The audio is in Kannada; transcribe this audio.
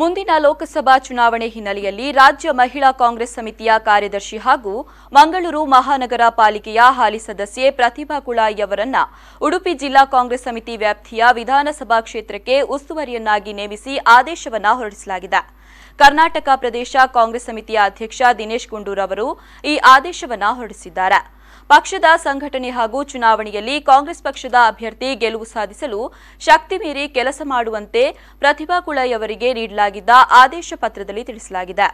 ಮುಂದಿನ ಲೋಕಸಭಾ ಚುನಾವಣೆ ಹಿನ್ನೆಲೆಯಲ್ಲಿ ರಾಜ್ಯ ಮಹಿಳಾ ಕಾಂಗ್ರೆಸ್ ಸಮಿತಿಯ ಕಾರ್ಯದರ್ಶಿ ಹಾಗೂ ಮಂಗಳೂರು ಮಹಾನಗರ ಪಾಲಿಕೆಯ ಹಾಲಿ ಸದಸ್ಯೆ ಪ್ರತಿಭಾ ಕುಳಾಯಿಯವರನ್ನ ಉಡುಪಿ ಜಿಲ್ಲಾ ಕಾಂಗ್ರೆಸ್ ಸಮಿತಿ ವ್ಯಾಪ್ತಿಯ ವಿಧಾನಸಭಾ ಕ್ಷೇತ್ರಕ್ಕೆ ಉಸ್ತುವಾರಿಯನ್ನಾಗಿ ನೇಮಿಸಿ ಆದೇಶವನ್ನು ಹೊರಡಿಸಲಾಗಿದೆ ಕರ್ನಾಟಕ ಪ್ರದೇಶ ಕಾಂಗ್ರೆಸ್ ಸಮಿತಿಯ ಅಧ್ಯಕ್ಷ ದಿನೇಶ್ ಗುಂಡೂರವರು ಈ ಆದೇಶವನ್ನು ಹೊರಡಿಸಿದ್ದಾರೆ ಪಕ್ಷದ ಸಂಘಟನೆ ಹಾಗೂ ಚುನಾವಣೆಯಲ್ಲಿ ಕಾಂಗ್ರೆಸ್ ಪಕ್ಷದ ಅಭ್ಯರ್ಥಿ ಗೆಲುವು ಸಾಧಿಸಲು ಶಕ್ತಿ ಮೀರಿ ಕೆಲಸ ಮಾಡುವಂತೆ ಪ್ರತಿಭಾ ಕುಳಯ್ಯವರಿಗೆ ನೀಡಲಾಗಿದ್ದ ಆದೇಶ ಪತ್ರದಲ್ಲಿ ತಿಳಿಸಲಾಗಿದೆ